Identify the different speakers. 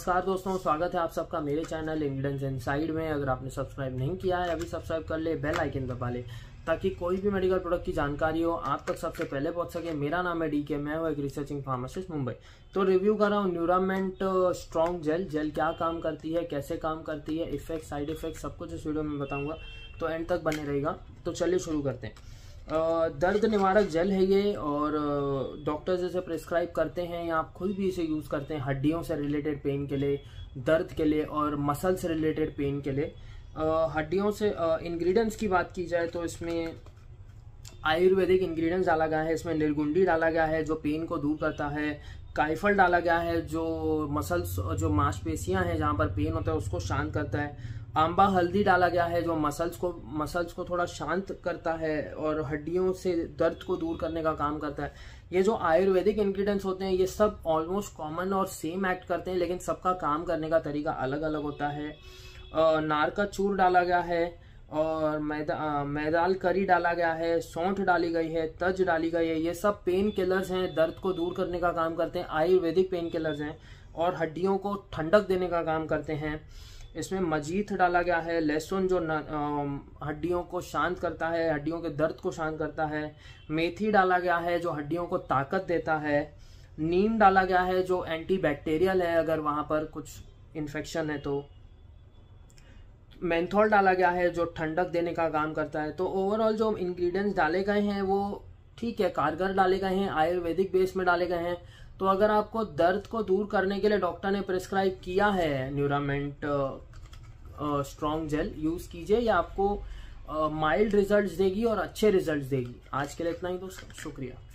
Speaker 1: नमस्कार दोस्तों स्वागत है आप सबका मेरे चैनल एविडेंस एंड साइड में अगर आपने सब्सक्राइब नहीं किया है अभी सब्सक्राइब कर ले बेल आइकन दबा ले ताकि कोई भी मेडिकल प्रोडक्ट की जानकारी हो आप तक सबसे पहले पहुंच सके मेरा नाम है डी के मैं हूँ एक रिसर्चिंग फार्मासिस्ट मुंबई तो रिव्यू कर रहा हूँ न्यूरामेंट स्ट्रॉन्ग जेल जेल क्या काम करती है कैसे काम करती है इफेक्ट साइड इफेक्ट सब कुछ इस वीडियो में बताऊँगा तो एंड तक बने रहेगा तो चलिए शुरू करते हैं दर्द निवारक जेल है ये और डॉक्टर्स इसे प्रिस्क्राइब करते हैं या आप खुद भी इसे यूज़ करते हैं हड्डियों से रिलेटेड पेन के लिए दर्द के लिए और मसल से रिलेटेड पेन के लिए हड्डियों से इंग्रेडिएंट्स की बात की जाए तो इसमें आयुर्वेदिक इंग्रेडिएंट्स डाला गया है इसमें निर्गुंडी डाला गया है जो पेन को दूर करता है काइफल डाला गया है जो मसल्स जो मांसपेशियां हैं जहाँ पर पेन होता है उसको शांत करता है आंबा हल्दी डाला गया है जो मसल्स को मसल्स को थोड़ा शांत करता है और हड्डियों से दर्द को दूर करने का काम करता है ये जो आयुर्वेदिक इंग्रेडिएंट्स होते हैं ये सब ऑलमोस्ट कॉमन और सेम एक्ट करते हैं लेकिन सबका काम करने का तरीका अलग अलग होता है नार का चूर डाला गया है और मैदा मैदाल करी डाला गया है सौंठ डाली गई है तज डाली गई है ये सब पेन किलर्स हैं दर्द को दूर करने का काम करते हैं आयुर्वेदिक पेन किलर्स हैं और हड्डियों को ठंडक देने का काम करते हैं इसमें मजीत डाला गया है लहसुन जो न, हड्डियों को शांत करता है हड्डियों के दर्द को शांत करता है मेथी डाला गया है जो हड्डियों को ताकत देता है नीम डाला गया है जो एंटी बैक्टीरियल है अगर वहाँ पर कुछ इन्फेक्शन है तो मैंथॉल डाला गया है जो ठंडक देने का काम करता है तो ओवरऑल जो इंग्रेडिएंट्स डाले गए हैं वो ठीक है कारगर डाले गए हैं आयुर्वेदिक बेस में डाले गए हैं तो अगर आपको दर्द को दूर करने के लिए डॉक्टर ने प्रिस्क्राइब किया है न्यूरामेंट स्ट्रॉन्ग जेल यूज़ कीजिए या आपको माइल्ड uh, रिजल्ट्स देगी और अच्छे रिजल्ट्स देगी आज के लिए इतना ही दोस्तों शुक्रिया